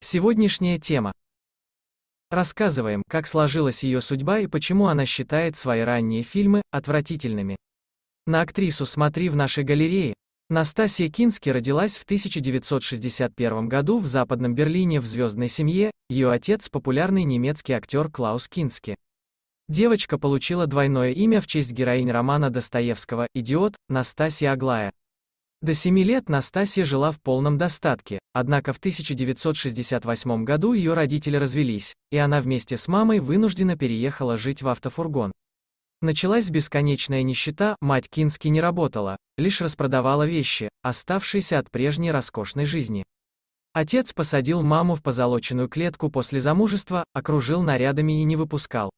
Сегодняшняя тема. Рассказываем, как сложилась ее судьба и почему она считает свои ранние фильмы отвратительными. На актрису смотри в нашей галерее. Настасья Кински родилась в 1961 году в Западном Берлине в звездной семье, ее отец – популярный немецкий актер Клаус Кински. Девочка получила двойное имя в честь героини романа Достоевского «Идиот» Настасья Аглая. До 7 лет Настасья жила в полном достатке, однако в 1968 году ее родители развелись, и она вместе с мамой вынуждена переехала жить в автофургон. Началась бесконечная нищета, мать Кински не работала, лишь распродавала вещи, оставшиеся от прежней роскошной жизни. Отец посадил маму в позолоченную клетку после замужества, окружил нарядами и не выпускал.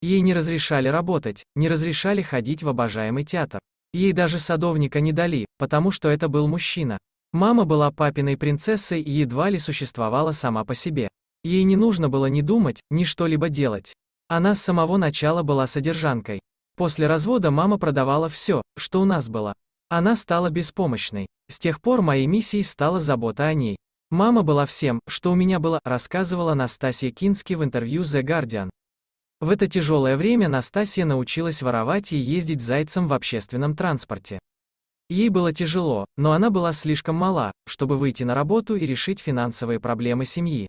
Ей не разрешали работать, не разрешали ходить в обожаемый театр. Ей даже садовника не дали, потому что это был мужчина. Мама была папиной принцессой и едва ли существовала сама по себе. Ей не нужно было ни думать, ни что-либо делать. Она с самого начала была содержанкой. После развода мама продавала все, что у нас было. Она стала беспомощной. С тех пор моей миссией стала забота о ней. Мама была всем, что у меня было, рассказывала Настасья Кински в интервью The Guardian. В это тяжелое время Настасья научилась воровать и ездить зайцем в общественном транспорте. Ей было тяжело, но она была слишком мала, чтобы выйти на работу и решить финансовые проблемы семьи.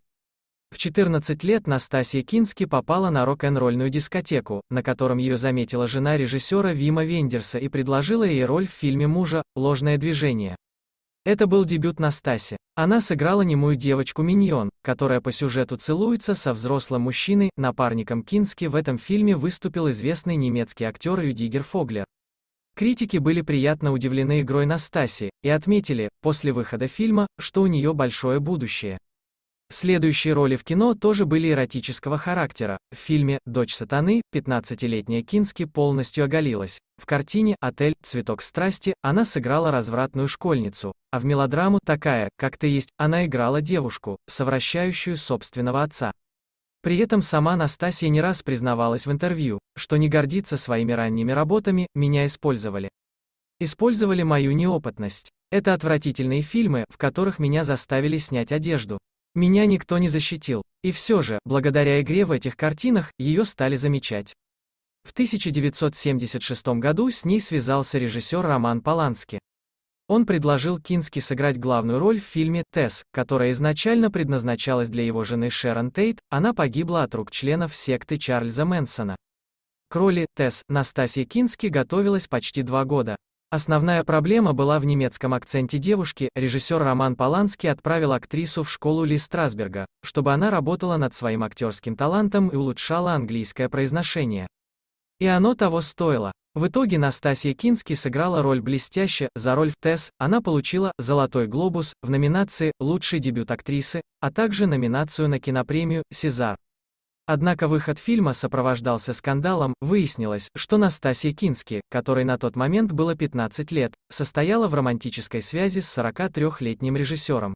В 14 лет Настасья Кински попала на рок-н-ролльную дискотеку, на котором ее заметила жена режиссера Вима Вендерса и предложила ей роль в фильме мужа «Ложное движение». Это был дебют Настаси. Она сыграла немую девочку Миньон, которая по сюжету целуется со взрослым мужчиной, напарником Кински. В этом фильме выступил известный немецкий актер Юдигер Фоглер. Критики были приятно удивлены игрой Настаси и отметили, после выхода фильма, что у нее большое будущее. Следующие роли в кино тоже были эротического характера. В фильме «Дочь сатаны» 15-летняя Кински полностью оголилась. В картине «Отель. Цветок страсти» она сыграла развратную школьницу, а в мелодраму «Такая, как ты есть» она играла девушку, совращающую собственного отца. При этом сама Настасья не раз признавалась в интервью, что не гордится своими ранними работами, меня использовали. Использовали мою неопытность. Это отвратительные фильмы, в которых меня заставили снять одежду. Меня никто не защитил. И все же, благодаря игре в этих картинах, ее стали замечать. В 1976 году с ней связался режиссер Роман Полански. Он предложил Кински сыграть главную роль в фильме «Тесс», которая изначально предназначалась для его жены Шерон Тейт, она погибла от рук членов секты Чарльза Мэнсона. К роли «Тесс» Настасья Кински готовилась почти два года. Основная проблема была в немецком акценте девушки. Режиссер Роман Поланский отправил актрису в школу Ли Страсберга, чтобы она работала над своим актерским талантом и улучшала английское произношение. И оно того стоило. В итоге Настасья Кински сыграла роль блестяще, за роль в ТЭС она получила «Золотой глобус» в номинации «Лучший дебют актрисы», а также номинацию на кинопремию «Сезар». Однако выход фильма сопровождался скандалом, выяснилось, что Настасья Кински, которой на тот момент было 15 лет, состояла в романтической связи с 43-летним режиссером.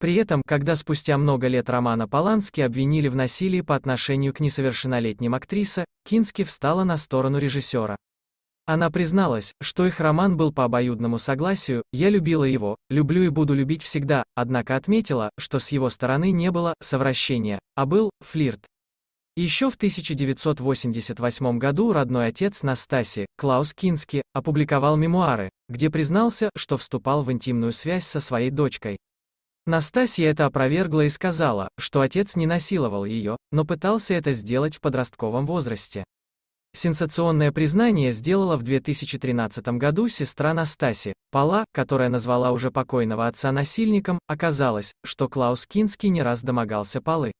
При этом, когда спустя много лет Романа Полански обвинили в насилии по отношению к несовершеннолетним актрисе, Кински встала на сторону режиссера. Она призналась, что их роман был по обоюдному согласию, я любила его, люблю и буду любить всегда, однако отметила, что с его стороны не было совращения, а был флирт. Еще в 1988 году родной отец Настаси, Клаус Кински, опубликовал мемуары, где признался, что вступал в интимную связь со своей дочкой. Настасья это опровергла и сказала, что отец не насиловал ее, но пытался это сделать в подростковом возрасте. Сенсационное признание сделала в 2013 году сестра Настаси, Пала, которая назвала уже покойного отца насильником, оказалось, что Клаус Кински не раз домогался Палы.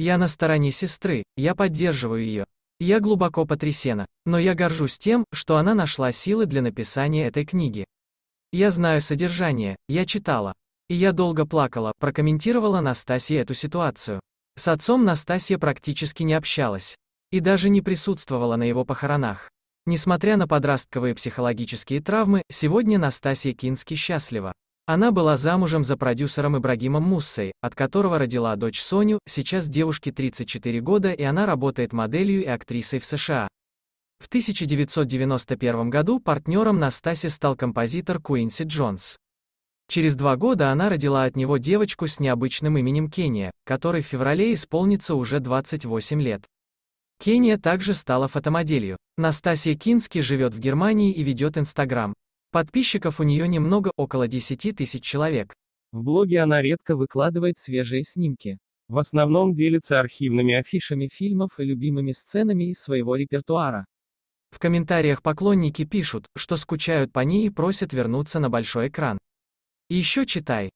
Я на стороне сестры, я поддерживаю ее. Я глубоко потрясена, но я горжусь тем, что она нашла силы для написания этой книги. Я знаю содержание, я читала. И я долго плакала, прокомментировала Настасья эту ситуацию. С отцом Настасья практически не общалась. И даже не присутствовала на его похоронах. Несмотря на подростковые психологические травмы, сегодня Настасья Кински счастлива. Она была замужем за продюсером Ибрагимом Муссой, от которого родила дочь Соню, сейчас девушке 34 года и она работает моделью и актрисой в США. В 1991 году партнером Настаси стал композитор Куинси Джонс. Через два года она родила от него девочку с необычным именем Кения, которой в феврале исполнится уже 28 лет. Кения также стала фотомоделью. Настасья Кински живет в Германии и ведет Инстаграм. Подписчиков у нее немного, около 10 тысяч человек. В блоге она редко выкладывает свежие снимки. В основном делится архивными афишами фильмов и любимыми сценами из своего репертуара. В комментариях поклонники пишут, что скучают по ней и просят вернуться на большой экран. И еще читай.